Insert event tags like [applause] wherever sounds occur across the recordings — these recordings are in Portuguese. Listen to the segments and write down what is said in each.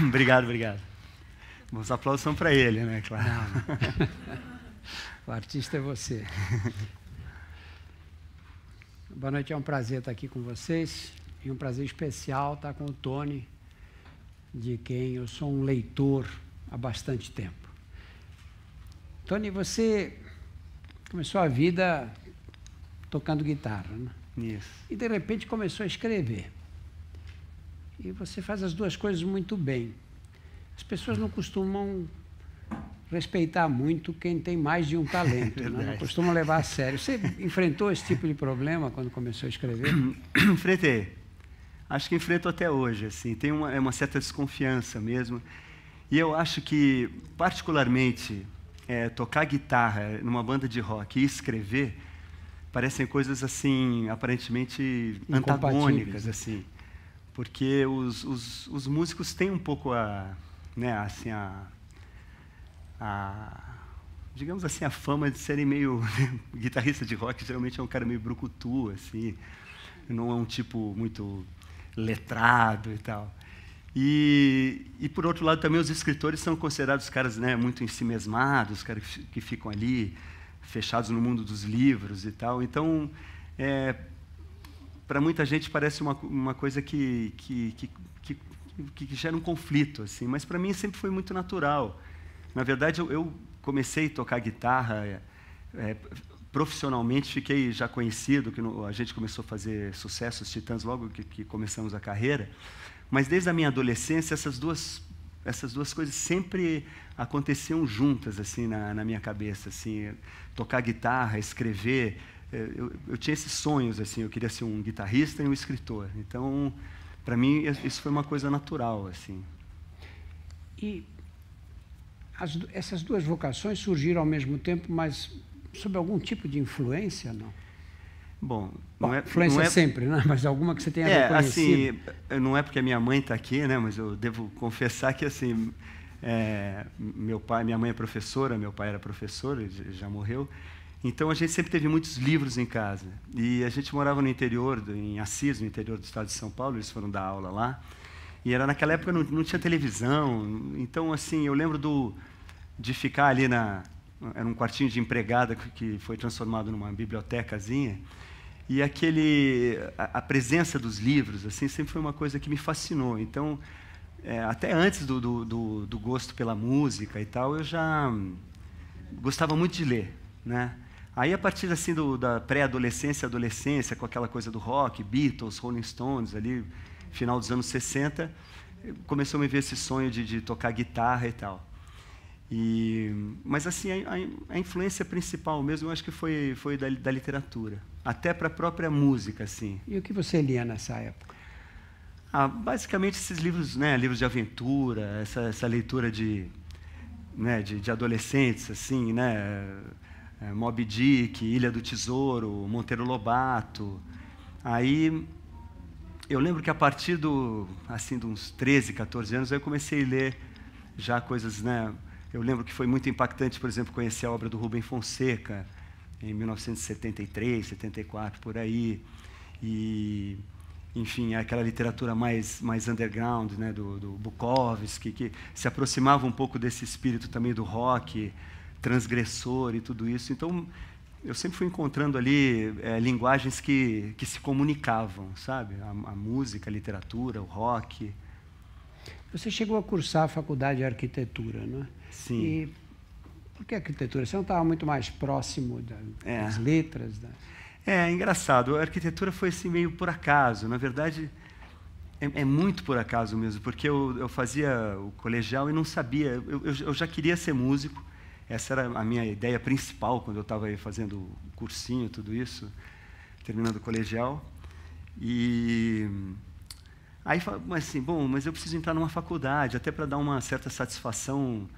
[coughs] obrigado, obrigado. Os aplausos são para ele, né, claro. [laughs] o artista é você. [laughs] Boa noite, é um prazer estar aqui com vocês. E um prazer especial estar com o Tony, de quem eu sou um leitor há bastante tempo. Tony, você começou a vida tocando guitarra, né? Isso. E de repente começou a escrever. E você faz as duas coisas muito bem. As pessoas não costumam respeitar muito quem tem mais de um talento, [laughs] é né? não costumam levar a sério. Você enfrentou esse tipo de problema quando começou a escrever? [clears throat] Enfrentei. Acho que enfrento até hoje. Assim, tem uma, é uma certa desconfiança mesmo. E eu acho que, particularmente, é, tocar guitarra numa banda de rock e escrever parecem coisas assim aparentemente antagônicas assim porque os, os, os músicos têm um pouco a, né, assim, a, a digamos assim, a fama de serem meio [laughs] né, guitarrista de rock geralmente é um cara meio brucutu, assim, não é um tipo muito letrado e tal. E, e por outro lado também os escritores são considerados caras né, muito ensimesmados, caras que ficam ali fechados no mundo dos livros e tal. Então é, para muita gente parece uma, uma coisa que, que, que, que, que gera um conflito, assim, mas para mim sempre foi muito natural. Na verdade, eu, eu comecei a tocar guitarra é, é, profissionalmente, fiquei já conhecido, que no, a gente começou a fazer sucesso, os Titãs, logo que, que começamos a carreira, mas desde a minha adolescência, essas duas essas duas coisas sempre aconteciam juntas assim na, na minha cabeça assim tocar guitarra escrever é, eu, eu, tinha esses sonhos assim eu queria ser um guitarrista e um escritor então para mim é, isso foi uma coisa natural assim e as, essas duas vocações surgiram ao mesmo tempo mas sob algum tipo de influência não Bom, Bom é, influência é, sempre, né? mas alguma que você tenha é, reconhecido. assim, não é porque a minha mãe está aqui, né? mas eu devo confessar que assim, é, meu pai, minha mãe é professora, meu pai era professor, já morreu, então a gente sempre teve muitos livros em casa. E a gente morava no interior, em Assis, no interior do estado de São Paulo, eles foram dar aula lá. E era naquela época não, não tinha televisão. Então assim, eu lembro do de ficar ali na era um quartinho de empregada que foi transformado numa bibliotecazinha. E aquele a, a presença dos livros assim sempre foi uma coisa que me fascinou. Então é, até antes do, do, do, do gosto pela música e tal, eu já gostava muito de ler, né? Aí, a partir assim do, da pré-adolescência, adolescência, com aquela coisa do rock, Beatles, Rolling Stones, ali, final dos anos 60, começou a me ver esse sonho de, de tocar guitarra e tal. E, mas assim, a, a, influência principal mesmo, eu acho que foi, foi da, da literatura, até para a própria música, assim. E o que você lia nessa época? Ah, basicamente esses livros, né, livros de aventura, essa, essa leitura de, né, de, de adolescentes, assim, né, é, Moby Dick, Ilha do Tesouro, Monteiro Lobato. Aí eu lembro que a partir do, assim, de uns 13, 14 anos, eu comecei a ler já coisas, né? Eu lembro que foi muito impactante, por exemplo, conhecer a obra do Rubem Fonseca em 1973, 74, por aí. E enfim, aquela literatura mais, mais underground, né, do, do Bukowski, que se aproximava um pouco desse espírito também do rock, transgressor e tudo isso. Então, eu sempre fui encontrando ali é, linguagens que, que se comunicavam, sabe? A, a, música, a literatura, o rock. Você chegou a cursar a faculdade de arquitetura, não é? Sim. E por que arquitetura? Você não estava muito mais próximo é. das letras? Da... É, é, engraçado. A arquitetura foi assim meio por acaso. Na verdade, é, é muito por acaso mesmo, porque eu, eu, fazia o colegial e não sabia. Eu, eu, eu já queria ser músico, essa era a minha ideia principal quando eu estava aí fazendo o cursinho, tudo isso, terminando o colegial. E aí, mas assim, bom, mas eu preciso entrar numa faculdade, até para dar uma certa satisfação,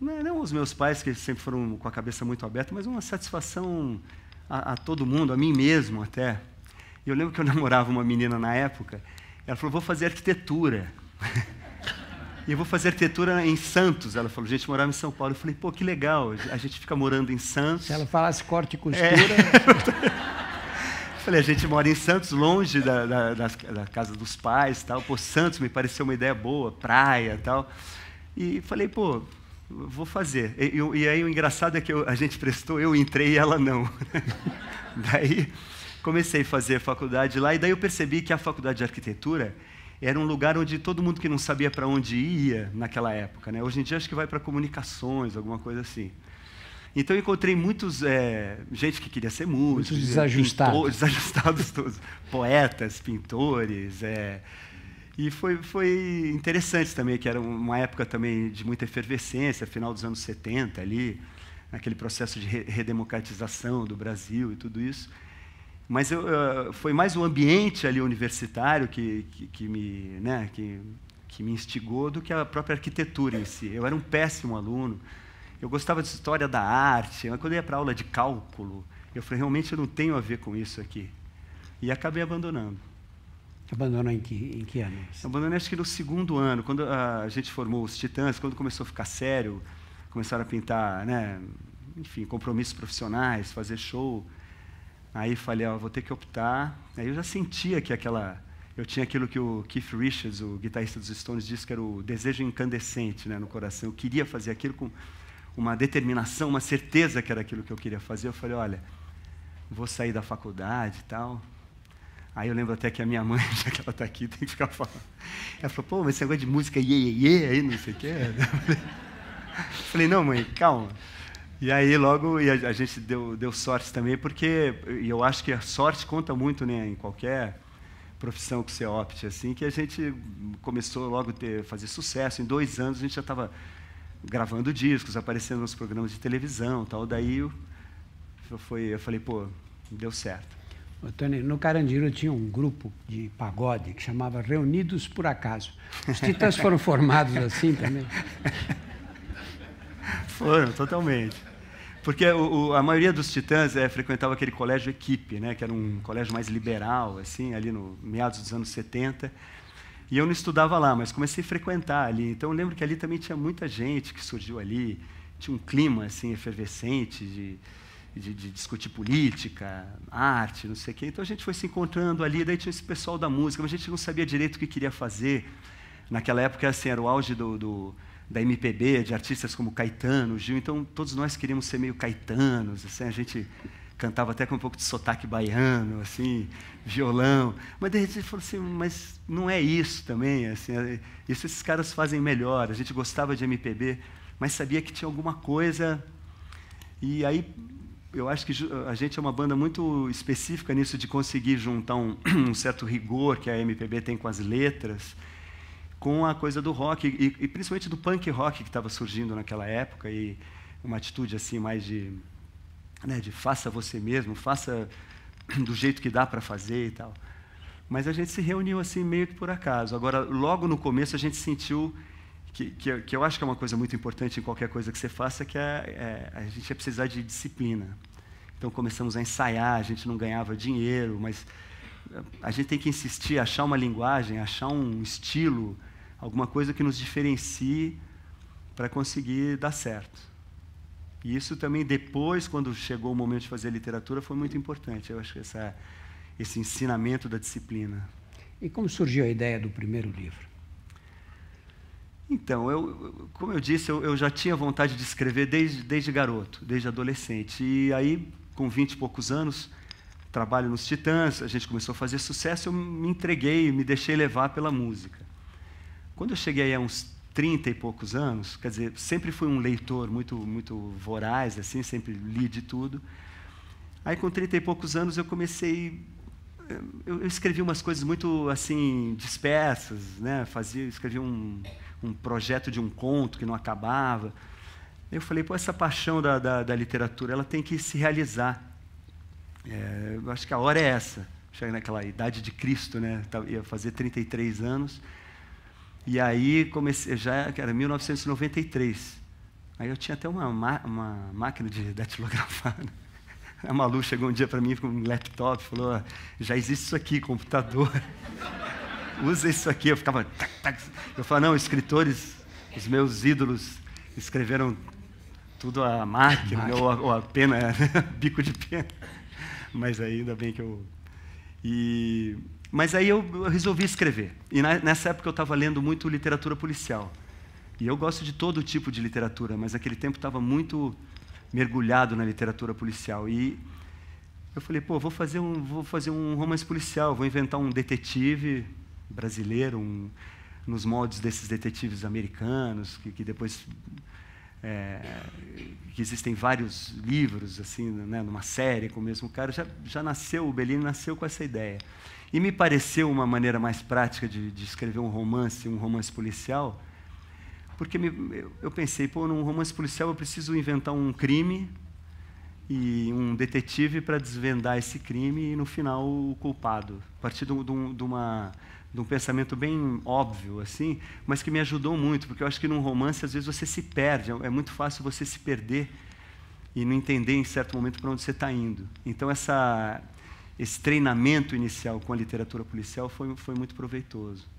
não, né, não os meus pais, que sempre foram com a cabeça muito aberta, mas uma satisfação a, a todo mundo, a mim mesmo até. E eu lembro que eu [laughs] namorava uma menina na época, ela falou, vou fazer arquitetura. [laughs] E eu vou fazer arquitetura em Santos. Ela falou, gente, morava em São Paulo. Eu falei, pô, que legal, a gente fica morando em Santos. Se ela falasse corte e é. costura. É. [laughs] Falei, a gente mora em Santos, longe da, da, da, da casa dos pais tal. Pô, Santos me pareceu uma ideia boa, praia tal. E falei, pô, vou fazer. E, e aí o engraçado é que eu, a gente prestou, eu entrei e ela não. [laughs] daí comecei a fazer faculdade lá e daí eu percebi que a faculdade de arquitetura era um lugar onde todo mundo que não sabia para onde ia naquela época. Né? Hoje em dia acho que vai para comunicações, alguma coisa assim. Então encontrei muitos é, gente que queria ser músico, muitos desajustados, [laughs] desajustados todos, poetas, pintores, é, e foi, foi interessante também que era uma época também de muita efervescência, final dos anos 70 ali, naquele processo de redemocratização do Brasil e tudo isso mas eu, eh, foi mais o ambiente ali universitário que, que, que me, né, que, que me instigou do que a própria arquitetura em si. Eu era um péssimo aluno, eu gostava de história da arte, mas quando eu ia para aula de cálculo, eu falei, realmente eu não tenho a ver com isso aqui. E acabei abandonando. Abandonou em que, em que ano? Abandonei acho que no segundo ano, quando a gente formou os Titãs, quando começou a ficar sério, começaram a pintar, né, enfim, compromissos profissionais, fazer show. Aí falei, ó, vou ter que optar. Aí eu já sentia que aquela. Eu tinha aquilo que o Keith Richards, o guitarrista dos Stones, disse que era o desejo incandescente né, no coração. Eu queria fazer aquilo com uma determinação, uma certeza que era aquilo que eu queria fazer. Eu falei, olha, vou sair da faculdade e tal. Aí eu lembro até que a minha mãe, [laughs] já que ela está aqui, tem que ficar falando. Ela falou, pô, mas esse negócio de música iê, iê, iê, aí não sei o quê. [laughs] Eu falei, não, mãe, calma. E aí logo e a, a, gente deu, deu sorte também, porque e eu acho que a sorte conta muito né, em qualquer profissão que você opte, assim, que a gente começou logo a fazer sucesso. Em dois anos a gente já estava gravando discos, aparecendo nos programas de televisão tal. Daí eu, eu, foi, eu falei, pô, deu certo. Tony, no Carandiru tinha um grupo de pagode que chamava Reunidos por Acaso. Os titãs foram formados assim também? [laughs] Foram, totalmente. Porque o, o, a maioria dos titãs é, frequentava aquele colégio equipe, né, que era um colégio mais liberal, assim, ali no meados dos anos 70. E eu não estudava lá, mas comecei a frequentar ali. Então eu lembro que ali também tinha muita gente que surgiu ali. Tinha um clima assim efervescente de, de, de discutir política, arte, não sei o quê. Então a gente foi se encontrando ali. Daí tinha esse pessoal da música, mas a gente não sabia direito o que queria fazer. Naquela época assim, era o auge do, do da MPB, de artistas como Caetano, Gil, então todos nós queríamos ser meio caetanos, assim, a gente cantava até com um pouco de sotaque baiano, assim, violão. Mas de repente falou assim, mas não é isso também, assim, é, isso esses caras fazem melhor. A gente gostava de MPB, mas sabia que tinha alguma coisa. E aí eu acho que a gente é uma banda muito específica nisso de conseguir juntar um, [clears throat] um certo rigor que a MPB tem com as letras com a coisa do rock, e, e principalmente do punk rock que estava surgindo naquela época, e uma atitude assim mais de, né, de faça você mesmo, faça [clears throat] do jeito que dá para fazer e tal. Mas a gente se reuniu assim meio que por acaso. Agora, logo no começo, a gente sentiu que, que, que, eu acho que é uma coisa muito importante em qualquer coisa que você faça, que é, é, a gente ia precisar de disciplina. Então começamos a ensaiar, a gente não ganhava dinheiro, mas a gente tem que insistir, achar uma linguagem, achar um estilo, alguma coisa que nos diferencie para conseguir dar certo. E isso também, depois, quando chegou o momento de fazer literatura, foi muito importante. Eu acho que essa, esse ensinamento da disciplina. E como surgiu a ideia do primeiro livro? Então, eu, como eu disse, eu, eu já tinha vontade de escrever desde, desde garoto, desde adolescente. E aí, com vinte e poucos anos, trabalho nos Titãs, a gente começou a fazer sucesso, eu me entreguei, me deixei levar pela música. Quando eu cheguei a uns 30 e poucos anos, quer dizer, sempre fui um leitor muito, muito voraz, assim, sempre li de tudo. Aí, com 30 e poucos anos, eu comecei. Eu, eu escrevi umas coisas muito assim dispersas, né? Fazia, escrevi um, um projeto de um conto que não acabava. Eu falei, pô, essa paixão da, da, da literatura, ela tem que se realizar. É, eu acho que a hora é essa. Chega naquela idade de Cristo, né? Tá, ia fazer 33 anos. E aí comecei, já era 1993. Aí eu tinha até uma, uma máquina de datilografar. Né? [laughs] A Malu chegou um dia para mim com um laptop e falou: ah, já existe isso aqui, computador. [laughs] Usa isso aqui. Eu ficava. Tac, tac. Eu falava: não, escritores, os meus ídolos escreveram tudo a máquina, máquina. Né? Ou, a, ou a pena, [laughs] bico de pena. Mas ainda bem que eu. E mas aí eu, resolvi escrever. E nessa época eu estava lendo muito literatura policial. E eu gosto de todo tipo de literatura, mas naquele tempo estava muito mergulhado na literatura policial. E eu falei, pô, vou fazer um, vou fazer um romance policial, vou inventar um detetive brasileiro, um, nos moldes desses detetives americanos, que, que depois é, que existem vários livros assim, né, numa série com o mesmo cara. Já, já nasceu, o Bellini nasceu com essa ideia. E me pareceu uma maneira mais prática de, de escrever um romance, um romance policial, porque me, eu, pensei, pô, num romance policial eu preciso inventar um crime e um detetive para desvendar esse crime e no final o culpado. A partir de, um, de, uma, de um pensamento bem óbvio, assim, mas que me ajudou muito, porque eu acho que num romance às vezes você se perde, é, é muito fácil você se perder e não entender em certo momento para onde você está indo. Então essa esse treinamento inicial com a literatura policial foi, foi muito proveitoso.